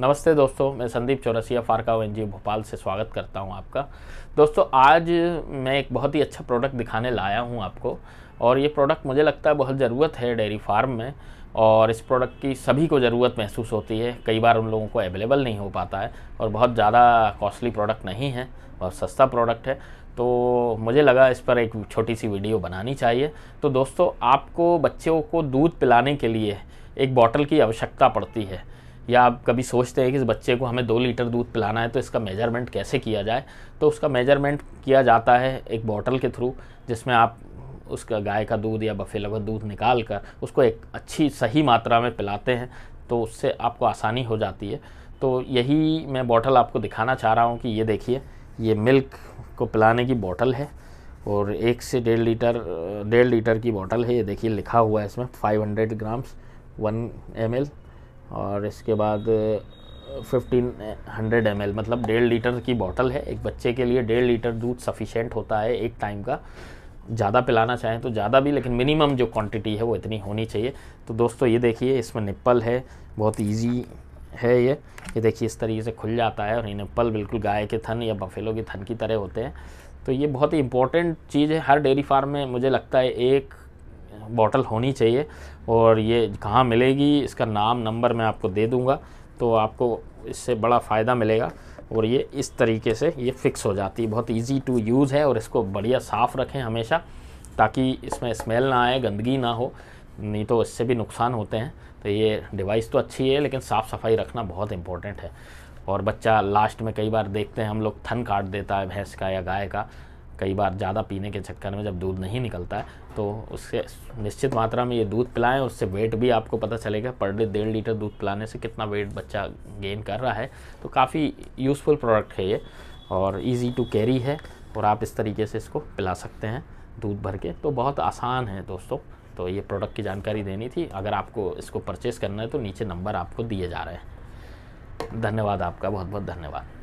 नमस्ते दोस्तों मैं संदीप चौरसिया फारकाओ एन भोपाल से स्वागत करता हूं आपका दोस्तों आज मैं एक बहुत ही अच्छा प्रोडक्ट दिखाने लाया हूं आपको और ये प्रोडक्ट मुझे लगता है बहुत ज़रूरत है डेयरी फार्म में और इस प्रोडक्ट की सभी को ज़रूरत महसूस होती है कई बार उन लोगों को अवेलेबल नहीं हो पाता है और बहुत ज़्यादा कॉस्टली प्रोडक्ट नहीं है बहुत सस्ता प्रोडक्ट है तो मुझे लगा इस पर एक छोटी सी वीडियो बनानी चाहिए तो दोस्तों आपको बच्चों को दूध पिलाने के लिए एक बॉटल की आवश्यकता पड़ती है या आप कभी सोचते हैं कि इस बच्चे को हमें दो लीटर दूध पिलाना है तो इसका मेजरमेंट कैसे किया जाए तो उसका मेजरमेंट किया जाता है एक बॉटल के थ्रू जिसमें आप उसका गाय का दूध या बफेलो का दूध निकाल कर उसको एक अच्छी सही मात्रा में पिलाते हैं तो उससे आपको आसानी हो जाती है तो यही मैं बॉटल आपको दिखाना चाह रहा हूँ कि ये देखिए ये मिल्क को पिलाने की बॉटल है और एक से डेढ़ लीटर डेढ़ लीटर की बॉटल है ये देखिए लिखा हुआ है इसमें 500 ग्राम्स वन एम और इसके बाद 1500 एम मतलब डेढ़ लीटर की बॉटल है एक बच्चे के लिए डेढ़ लीटर दूध सफिशेंट होता है एक टाइम का ज़्यादा पिलाना चाहें तो ज़्यादा भी लेकिन मिनिमम जो क्वांटिटी है वो इतनी होनी चाहिए तो दोस्तों ये देखिए इसमें निप्पल है बहुत ईजी है ये ये देखिए इस तरीके से खुल जाता है और ये निप्पल बिल्कुल गाय के थन या बफेलों के थन की तरह होते हैं तो ये बहुत ही इंपॉर्टेंट चीज़ है हर डेयरी फार्म में मुझे लगता है एक बॉटल होनी चाहिए और ये कहाँ मिलेगी इसका नाम नंबर मैं आपको दे दूँगा तो आपको इससे बड़ा फ़ायदा मिलेगा और ये इस तरीके से ये फ़िक्स हो जाती है बहुत इजी टू यूज़ है और इसको बढ़िया साफ़ रखें हमेशा ताकि इसमें स्मेल ना आए गंदगी ना हो नहीं तो इससे भी नुकसान होते हैं तो ये डिवाइस तो अच्छी है लेकिन साफ़ सफाई रखना बहुत इम्पोर्टेंट है और बच्चा लास्ट में कई बार देखते हैं हम लोग थन काट देता है भैंस का या गाय का कई बार ज़्यादा पीने के चक्कर में जब दूध नहीं निकलता है तो उससे निश्चित मात्रा में ये दूध पिलाएं उससे वेट भी आपको पता चलेगा पर डे डेढ़ लीटर दूध पिलाने से कितना वेट बच्चा गेन कर रहा है तो काफ़ी यूज़फुल प्रोडक्ट है ये और ईज़ी टू कैरी है और आप इस तरीके से इसको पिला सकते हैं दूध भर के तो बहुत आसान है दोस्तों तो ये प्रोडक्ट की जानकारी देनी थी अगर आपको इसको परचेस करना है तो नीचे नंबर आपको दिए जा रहे हैं धन्यवाद आपका बहुत बहुत धन्यवाद